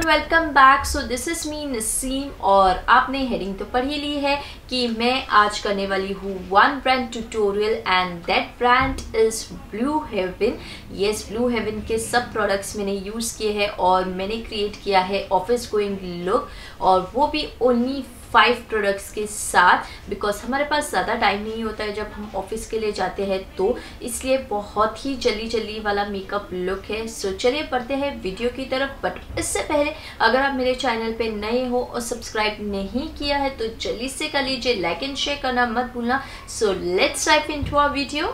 everyone welcome back so this is me Naseem और आपने heading तो पढ़ ही ली है कि मैं आज करने वाली हूँ one brand tutorial and that brand is Blue Heaven yes Blue Heaven के सब प्रोडक्ट्स मैंने यूज़ किए हैं और मैंने क्रिएट किया है ऑफिस गोइंग लुक और वो भी ओनली फाइव प्रोडक्ट्स के साथ बिकॉज हमारे पास ज़्यादा टाइम नहीं होता है जब हम ऑफिस के लिए जाते हैं तो इसलिए बहुत ही जल्दी जल्दी वाला मेकअप लुक है सो चलिए पढ़ते हैं वीडियो की तरफ बट इससे पहले अगर आप मेरे चैनल पर नए हो और सब्सक्राइब नहीं किया है तो जल्दी से कर लीजिए लाइक एंड शेयर करना मत भूलना so let's type in to video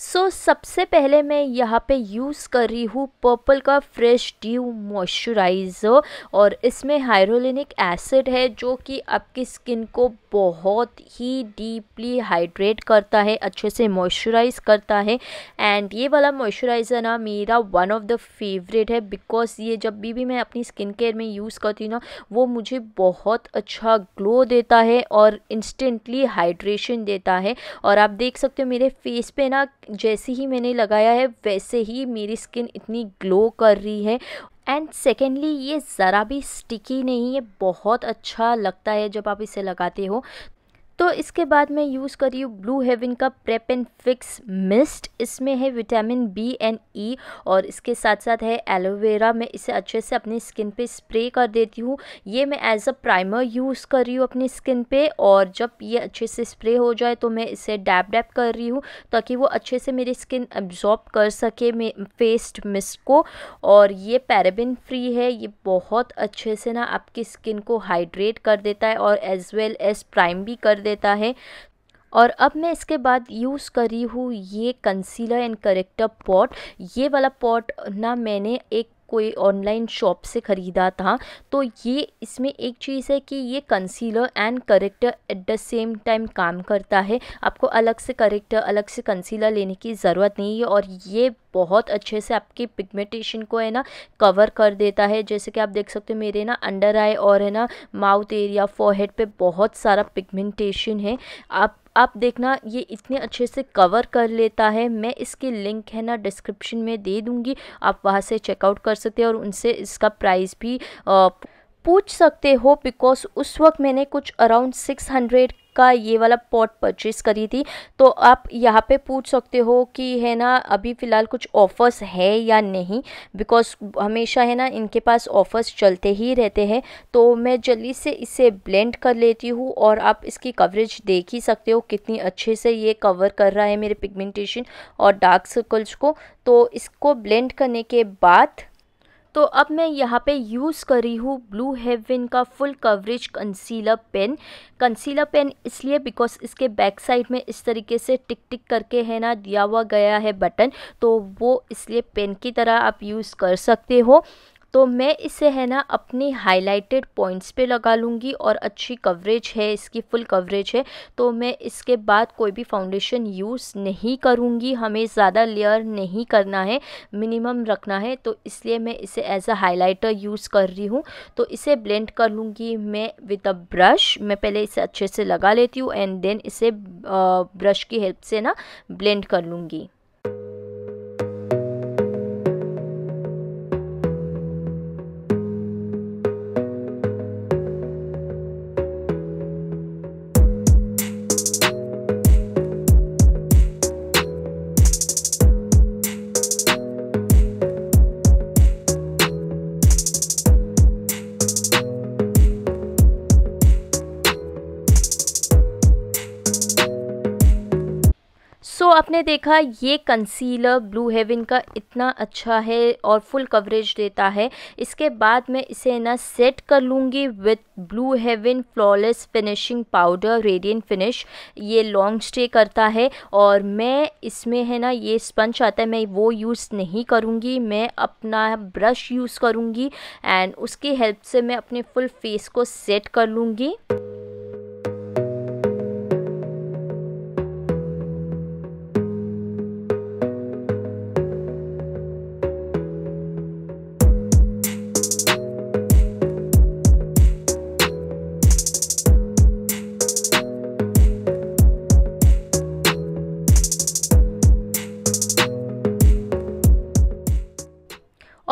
so so, सबसे पहले मैं यहाँ पे यूज़ कर रही हूँ पर्पल का फ्रेश ड्यू मॉइस्चराइज़र और इसमें हाइड्रोलिनिक एसिड है जो कि आपकी स्किन को बहुत ही डीपली हाइड्रेट करता है अच्छे से मॉइस्चराइज़ करता है एंड ये वाला मॉइस्चराइज़र ना मेरा वन ऑफ द फेवरेट है बिकॉज़ ये जब भी भी मैं अपनी स्किन केयर में यूज़ करती हूँ ना वो मुझे बहुत अच्छा ग्लो देता है और इंस्टेंटली हाइड्रेशन देता है और आप देख सकते हो मेरे फेस पर ना जैसे ही मैंने लगाया है वैसे ही मेरी स्किन इतनी ग्लो कर रही है एंड सेकेंडली ये ज़रा भी स्टिकी नहीं है बहुत अच्छा लगता है जब आप इसे लगाते हो तो इसके बाद मैं यूज़ कर रही हूँ ब्लू हेवन का प्रेप एंड फिक्स मिस्ट इसमें है विटामिन बी एंड ई और इसके साथ साथ है एलोवेरा मैं इसे अच्छे से अपनी स्किन पे स्प्रे कर देती हूँ ये मैं एज अ प्राइमर यूज़ कर रही हूँ अपनी स्किन पे और जब ये अच्छे से स्प्रे हो जाए तो मैं इसे डैप डैप कर रही हूँ ताकि वो अच्छे से मेरी स्किन एब्जॉर्ब कर सके फेस्ड मिस्ट को और ये पैराबिन फ्री है ये बहुत अच्छे से ना आपकी स्किन को हाइड्रेट कर देता है और एज वेल एज प्राइम भी कर देता है और अब मैं इसके बाद यूज़ करी हूँ ये कंसीलर एंड करेक्टर पॉट ये वाला पॉट ना मैंने एक कोई ऑनलाइन शॉप से ख़रीदा था तो ये इसमें एक चीज़ है कि ये concealer and corrector at the same time काम करता है आपको अलग से करेक्टर अलग से कंसीलर लेने की ज़रूरत नहीं है और ये बहुत अच्छे से आपकी पिगमेंटेशन को है ना कवर कर देता है जैसे कि आप देख सकते हो मेरे ना अंडर आई और है ना माउथ एरिया फोरहेड पे बहुत सारा पिगमेंटेशन है आप आप देखना ये इतने अच्छे से कवर कर लेता है मैं इसकी लिंक है ना डिस्क्रिप्शन में दे दूँगी आप वहाँ से चेकआउट कर सकते हैं और उनसे इसका प्राइस भी आ, पूछ सकते हो बिकॉज उस वक्त मैंने कुछ अराउंड सिक्स हंड्रेड का ये वाला पॉट परचेज़ करी थी तो आप यहाँ पे पूछ सकते हो कि है ना अभी फ़िलहाल कुछ ऑफ़र्स है या नहीं बिकॉज हमेशा है ना इनके पास ऑफ़र्स चलते ही रहते हैं तो मैं जल्दी से इसे ब्लेंड कर लेती हूँ और आप इसकी कवरेज देख ही सकते हो कितनी अच्छे से ये कवर कर रहा है मेरे पिगमेंटेशन और डार्क सर्कल्स को तो इसको ब्लेंड करने के बाद तो अब मैं यहाँ पे यूज़ कर रही हूँ ब्लू हेवन का full coverage concealer pen concealer pen इसलिए बिकॉज इसके बैक साइड में इस तरीके से टिक टिक करके है ना दिया हुआ गया है बटन तो वो इसलिए पेन की तरह आप यूज़ कर सकते हो तो मैं इसे है ना अपने हाईलाइटेड पॉइंट्स पे लगा लूँगी और अच्छी कवरेज है इसकी फुल कवरेज है तो मैं इसके बाद कोई भी फाउंडेशन यूज़ नहीं करूँगी हमें ज़्यादा लेयर नहीं करना है मिनिमम रखना है तो इसलिए मैं इसे एज अ हाईलाइटर यूज़ कर रही हूँ तो इसे ब्लेंड कर लूँगी मैं विद अ ब्रश मैं पहले इसे अच्छे से लगा लेती हूँ एंड देन इसे ब्रश की हेल्प से ना ब्लेंड कर लूँगी आपने देखा ये कंसीलर ब्लू हेवन का इतना अच्छा है और फुल कवरेज देता है इसके बाद मैं इसे ना सेट कर लूँगी with Blue Heaven flawless finishing powder radiant finish ये लॉन्ग स्टे करता है और मैं इसमें है ना ये स्पंज आता है मैं वो यूज़ नहीं करूँगी मैं अपना ब्रश यूज़ करूँगी एंड उसकी हेल्प से मैं अपने फुल फेस को सेट कर लूँगी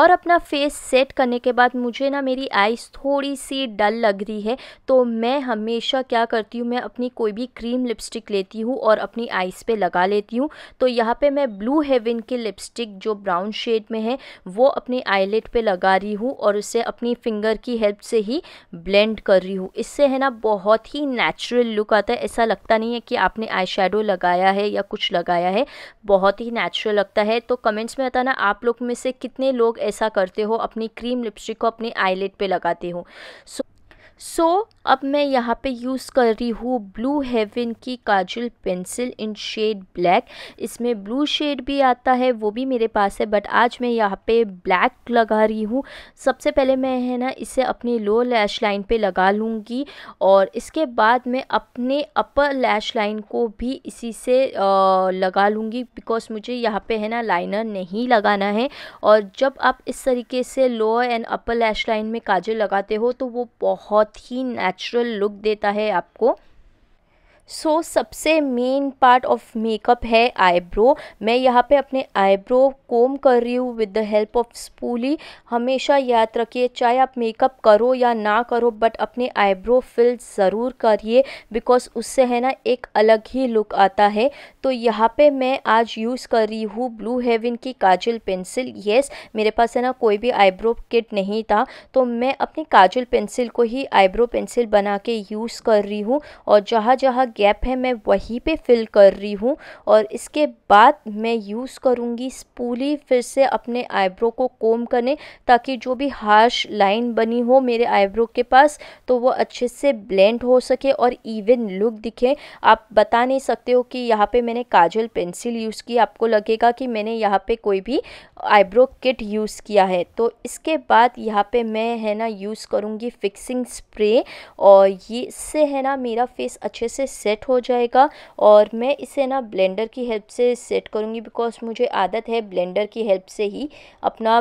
और अपना फेस सेट करने के बाद मुझे ना मेरी आइस थोड़ी सी डल लग रही है तो मैं हमेशा क्या करती हूँ मैं अपनी कोई भी क्रीम लिपस्टिक लेती हूँ और अपनी आइस पे लगा लेती हूँ तो यहाँ पे मैं ब्लू हेवन की लिपस्टिक जो ब्राउन शेड में है वो अपनी आईलेट पे लगा रही हूँ और उसे अपनी फिंगर की हेल्प से ही ब्लेंड कर रही हूँ इससे है ना बहुत ही नेचुरल लुक आता है ऐसा लगता नहीं है कि आपने आई लगाया है या कुछ लगाया है बहुत ही नेचुरल लगता है तो कमेंट्स में बताना आप लोग में से कितने लोग ऐसे ऐसा करते हो अपनी क्रीम लिपस्टिक को अपने आईलेट पे लगाते हो सो सो so, अब मैं यहाँ पे यूज़ कर रही हूँ ब्लू हेवन की kajal pencil in shade black इसमें ब्लू शेड भी आता है वो भी मेरे पास है बट आज मैं यहाँ पे ब्लैक लगा रही हूँ सबसे पहले मैं है ना इसे अपनी लोअर लैश लाइन पे लगा लूँगी और इसके बाद मैं अपने अपर लैश लाइन को भी इसी से आ, लगा लूँगी बिकॉज मुझे यहाँ पे है ना लाइनर नहीं लगाना है और जब आप इस तरीके से lower and upper lash line में काजल लगाते हो तो वो बहुत बहुत ही नेचुरल लुक देता है आपको सो so, सबसे मेन पार्ट ऑफ मेकअप है आईब्रो मैं यहाँ पे अपने आईब्रो कोम कर रही हूँ with the help of spoolie हमेशा याद रखिए चाहे आप मेकअप करो या ना करो बट अपने आईब्रो फिल ज़रूर करिए बिकॉज उससे है ना एक अलग ही लुक आता है तो यहाँ पे मैं आज यूज़ कर रही हूँ ब्लू हेवन की काजल पेंसिल येस मेरे पास है ना कोई भी आईब्रो किट नहीं था तो मैं अपनी काजल पेंसिल को ही आईब्रो पेंसिल बना के यूज़ कर रही हूँ और जहाँ जहाँ गैप है मैं वहीं पे फिल कर रही हूँ और इसके बाद मैं यूज़ करूँगी स्पूली फिर से अपने आईब्रो को कोम करने ताकि जो भी हार्श लाइन बनी हो मेरे आईब्रो के पास तो वो अच्छे से ब्लेंड हो सके और इवन लुक दिखे आप बता नहीं सकते हो कि यहाँ पे मैंने काजल पेंसिल यूज़ की आपको लगेगा कि मैंने यहाँ पे कोई भी आईब्रो किट यूज़ किया है तो इसके बाद यहाँ पे मैं है ना यूज़ करूँगी फिक्सिंग स्प्रे और ये इससे है ना मेरा फेस अच्छे से सेट हो जाएगा और मैं इसे ना ब्लेंडर की हेल्प से सेट करूँगी बिकॉज मुझे आदत है ब्लेंडर की हेल्प से ही अपना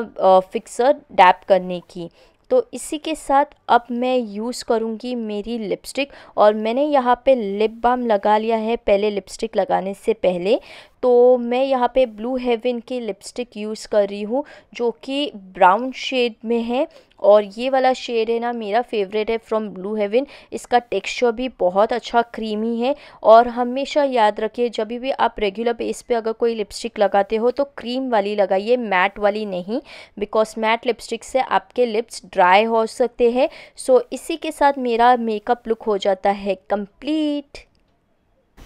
फिक्सर डैप करने की तो इसी के साथ अब मैं यूज़ करूँगी मेरी लिपस्टिक और मैंने यहाँ पे लिप बाम लगा लिया है पहले लिपस्टिक लगाने से पहले तो मैं यहाँ पे ब्लू हेवन की लिपस्टिक यूज़ कर रही हूँ जो कि ब्राउन शेड में है और ये वाला शेड है ना मेरा फेवरेट है फ्रॉम ब्लू हेवन इसका टेक्सचर भी बहुत अच्छा क्रीमी है और हमेशा याद रखिए जब भी आप रेगुलर बेस पे अगर कोई लिपस्टिक लगाते हो तो क्रीम वाली लगाइए मैट वाली नहीं बिकॉज मैट लिपस्टिक से आपके लिप्स ड्राई हो सकते हैं सो इसी के साथ मेरा मेकअप लुक हो जाता है कम्प्लीट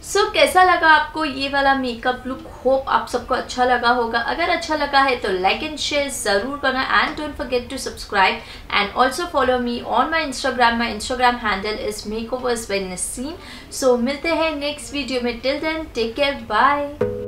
सो so, कैसा लगा आपको ये वाला मेकअप लुक होप आप सबको अच्छा लगा होगा अगर अच्छा लगा है तो लाइक एंड शेयर जरूर करना and don't forget to subscribe and also follow me on my Instagram my Instagram handle is makeovers by Naseem so मिलते हैं नेक्स्ट वीडियो में till then take care bye